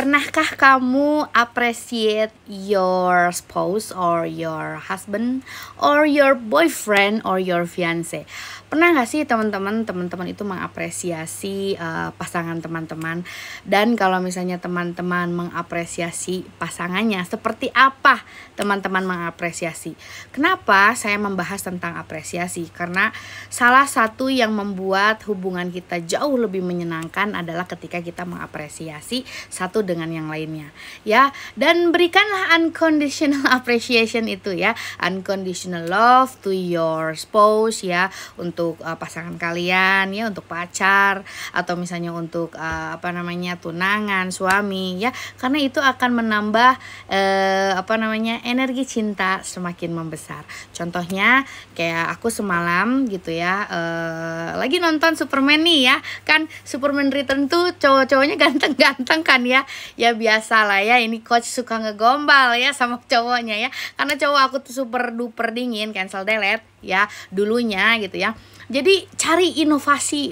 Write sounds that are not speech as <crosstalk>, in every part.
Pernahkah kamu appreciate your spouse or your husband or your boyfriend or your fiance? pernah gak sih teman-teman teman-teman itu mengapresiasi uh, pasangan teman-teman dan kalau misalnya teman-teman mengapresiasi pasangannya seperti apa teman-teman mengapresiasi kenapa saya membahas tentang apresiasi karena salah satu yang membuat hubungan kita jauh lebih menyenangkan adalah ketika kita mengapresiasi satu dengan yang lainnya ya dan berikanlah unconditional <laughs> appreciation itu ya unconditional love to your spouse ya untuk untuk uh, pasangan kalian ya untuk pacar atau misalnya untuk uh, apa namanya tunangan suami ya karena itu akan menambah uh, apa namanya energi cinta semakin membesar contohnya kayak aku semalam gitu ya uh, lagi nonton Superman nih ya kan Superman Return tuh cowok-cowoknya ganteng-ganteng kan ya ya biasa lah ya ini coach suka ngegombal ya sama cowoknya ya karena cowok aku tuh super duper dingin cancel delete ya dulunya gitu ya. Jadi cari inovasi,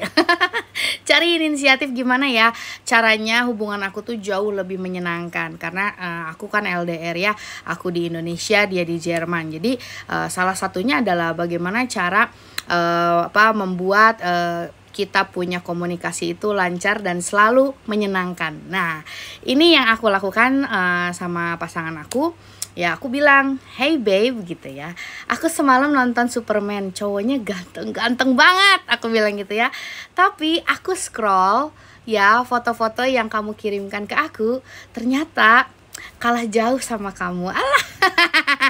<laughs> cari inisiatif gimana ya caranya hubungan aku tuh jauh lebih menyenangkan karena uh, aku kan LDR ya, aku di Indonesia dia di Jerman. Jadi uh, salah satunya adalah bagaimana cara uh, apa membuat uh, kita punya komunikasi itu lancar dan selalu menyenangkan. Nah, ini yang aku lakukan uh, sama pasangan aku ya aku bilang hey babe gitu ya aku semalam nonton Superman cowoknya ganteng-ganteng banget aku bilang gitu ya tapi aku scroll ya foto-foto yang kamu kirimkan ke aku ternyata kalah jauh sama kamu Allah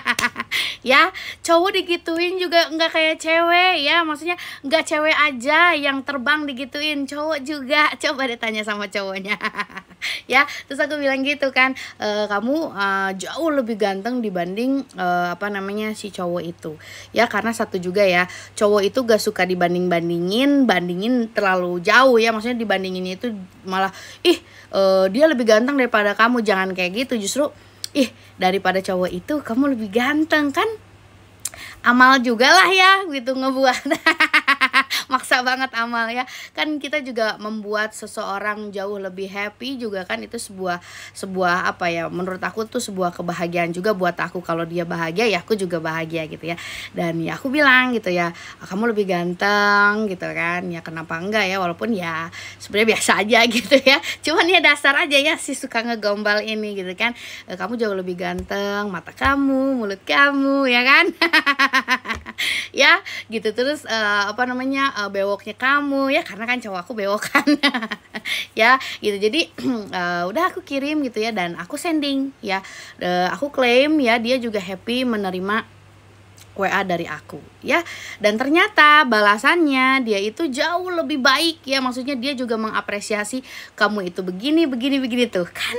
<laughs> ya cowok digituin juga nggak kayak cewek ya maksudnya nggak cewek aja yang terbang digituin cowok juga coba ditanya sama cowoknya <laughs> <laughs> ya terus aku bilang gitu kan e, kamu e, jauh lebih ganteng dibanding e, apa namanya si cowok itu ya karena satu juga ya cowok itu gak suka dibanding bandingin bandingin terlalu jauh ya maksudnya dibandingin itu malah ih e, dia lebih ganteng daripada kamu jangan kayak gitu justru ih daripada cowok itu kamu lebih ganteng kan amal juga lah ya gitu ngebuat <laughs> <laughs> maksa banget amal ya kan kita juga membuat seseorang jauh lebih happy juga kan itu sebuah sebuah apa ya menurut aku tuh sebuah kebahagiaan juga buat aku kalau dia bahagia ya aku juga bahagia gitu ya dan ya aku bilang gitu ya ah, kamu lebih ganteng gitu kan ya kenapa enggak ya walaupun ya sebenarnya biasa aja <laughs> gitu ya cuman ya dasar aja ya si suka ngegombal ini gitu kan eh, kamu jauh lebih ganteng mata kamu mulut kamu ya kan <laughs> ya gitu terus uh, apa namanya misalnya uh, bewoknya kamu ya karena kan cowok aku bewokan <laughs> ya gitu jadi uh, <clears throat> udah aku kirim gitu ya dan aku sending ya uh, aku klaim ya dia juga happy menerima WA dari aku ya dan ternyata balasannya dia itu jauh lebih baik ya maksudnya dia juga mengapresiasi kamu itu begini begini begini tuh kan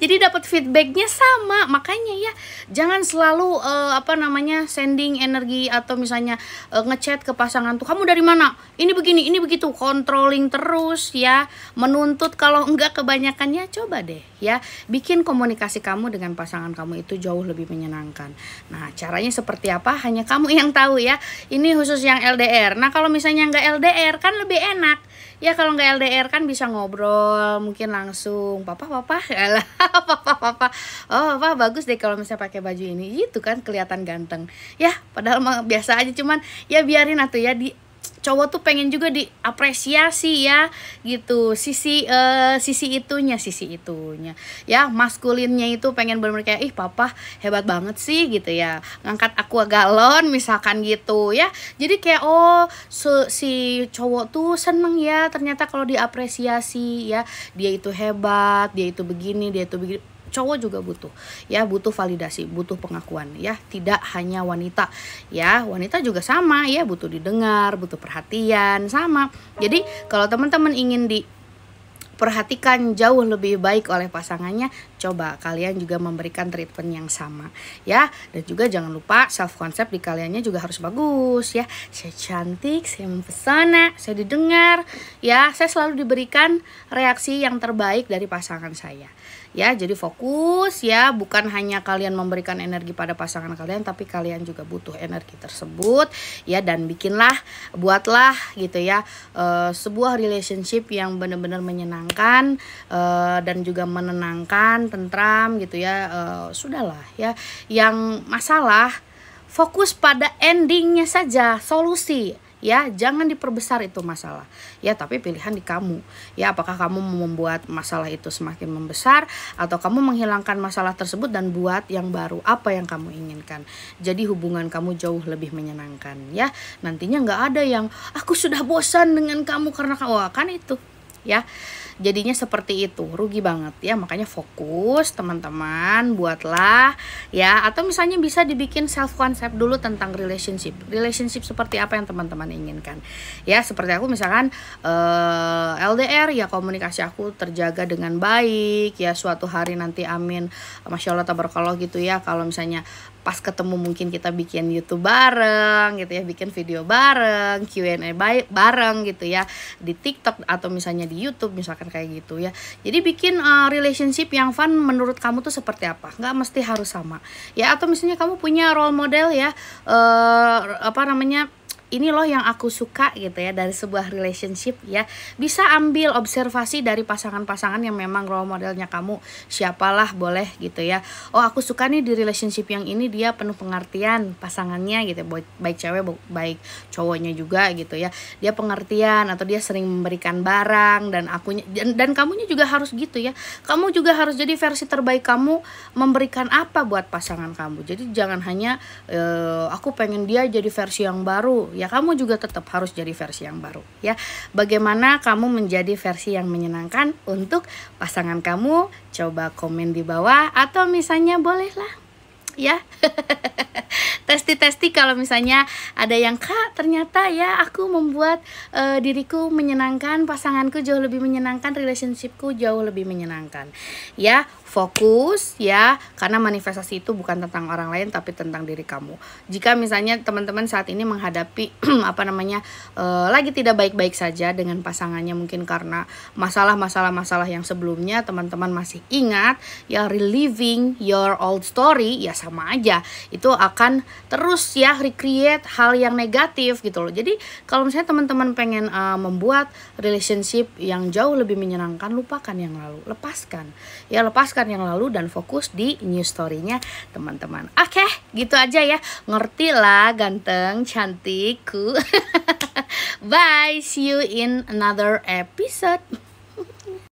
jadi dapat feedbacknya sama makanya ya jangan selalu uh, apa namanya sending energi atau misalnya uh, ngechat ke pasangan tuh kamu dari mana ini begini ini begitu controlling terus ya menuntut kalau enggak kebanyakannya coba deh ya bikin komunikasi kamu dengan pasangan kamu itu jauh lebih menyenangkan nah caranya seperti apa hanya kamu yang tahu ya ini khusus yang LDR nah kalau misalnya enggak LDR kan lebih enak ya kalau nggak LDR kan bisa ngobrol mungkin langsung papa papa <laughs> lah papa papa oh papa bagus deh kalau misalnya pakai baju ini itu kan kelihatan ganteng ya padahal mah biasa aja cuman ya biarin atau ya di cowok tuh pengen juga diapresiasi ya gitu sisi uh, sisi itunya sisi itunya ya maskulinnya itu pengen bener-bener kayak ih papa hebat banget sih gitu ya ngangkat aku galon misalkan gitu ya jadi kayak oh so, si cowok tuh seneng ya ternyata kalau diapresiasi ya dia itu hebat dia itu begini dia itu begini cowok juga butuh ya butuh validasi butuh pengakuan ya tidak hanya wanita ya wanita juga sama ya butuh didengar butuh perhatian sama jadi kalau teman-teman ingin di perhatikan jauh lebih baik oleh pasangannya coba kalian juga memberikan treatment yang sama ya dan juga jangan lupa self concept di kaliannya juga harus bagus ya saya cantik saya mempesona saya didengar ya saya selalu diberikan reaksi yang terbaik dari pasangan saya ya jadi fokus ya bukan hanya kalian memberikan energi pada pasangan kalian tapi kalian juga butuh energi tersebut ya dan bikinlah buatlah gitu ya uh, sebuah relationship yang benar-benar menyenangkan uh, dan juga menenangkan tentram gitu ya uh, sudahlah ya yang masalah fokus pada endingnya saja solusi ya jangan diperbesar itu masalah ya tapi pilihan di kamu ya apakah kamu membuat masalah itu semakin membesar atau kamu menghilangkan masalah tersebut dan buat yang baru apa yang kamu inginkan jadi hubungan kamu jauh lebih menyenangkan ya nantinya nggak ada yang aku sudah bosan dengan kamu karena kamu akan itu ya jadinya seperti itu rugi banget ya makanya fokus teman-teman buatlah ya atau misalnya bisa dibikin self concept dulu tentang relationship relationship seperti apa yang teman-teman inginkan ya seperti aku misalkan eh, LDR ya komunikasi aku terjaga dengan baik ya suatu hari nanti amin masya Allah tabarakallah gitu ya kalau misalnya pas ketemu mungkin kita bikin YouTube bareng gitu ya, bikin video bareng, Q&A bareng gitu ya di TikTok atau misalnya di YouTube misalkan kayak gitu ya jadi bikin uh, relationship yang fun menurut kamu tuh seperti apa nggak mesti harus sama ya atau misalnya kamu punya role model ya uh, apa namanya ini loh yang aku suka gitu ya dari sebuah relationship ya bisa ambil observasi dari pasangan-pasangan yang memang role modelnya kamu siapalah boleh gitu ya oh aku suka nih di relationship yang ini dia penuh pengertian pasangannya gitu ya. baik, baik cewek baik cowoknya juga gitu ya dia pengertian atau dia sering memberikan barang dan akunya dan, dan kamunya juga harus gitu ya kamu juga harus jadi versi terbaik kamu memberikan apa buat pasangan kamu jadi jangan hanya e, aku pengen dia jadi versi yang baru ya kamu juga tetap harus jadi versi yang baru ya. Bagaimana kamu menjadi versi yang menyenangkan untuk pasangan kamu? Coba komen di bawah atau misalnya bolehlah ya. <laughs> testi-testi kalau misalnya ada yang kak ternyata ya aku membuat uh, diriku menyenangkan pasanganku jauh lebih menyenangkan relationshipku jauh lebih menyenangkan ya fokus ya karena manifestasi itu bukan tentang orang lain tapi tentang diri kamu jika misalnya teman-teman saat ini menghadapi <clears throat> apa namanya uh, lagi tidak baik-baik saja dengan pasangannya mungkin karena masalah-masalah masalah yang sebelumnya teman-teman masih ingat ya reliving your old story ya sama aja itu akan terus ya recreate hal yang negatif gitu loh. Jadi kalau misalnya teman-teman pengen uh, membuat relationship yang jauh lebih menyenangkan, lupakan yang lalu, lepaskan. Ya lepaskan yang lalu dan fokus di new story-nya teman-teman. Oke, okay, gitu aja ya. Ngerti lah ganteng, cantikku. <laughs> Bye, see you in another episode.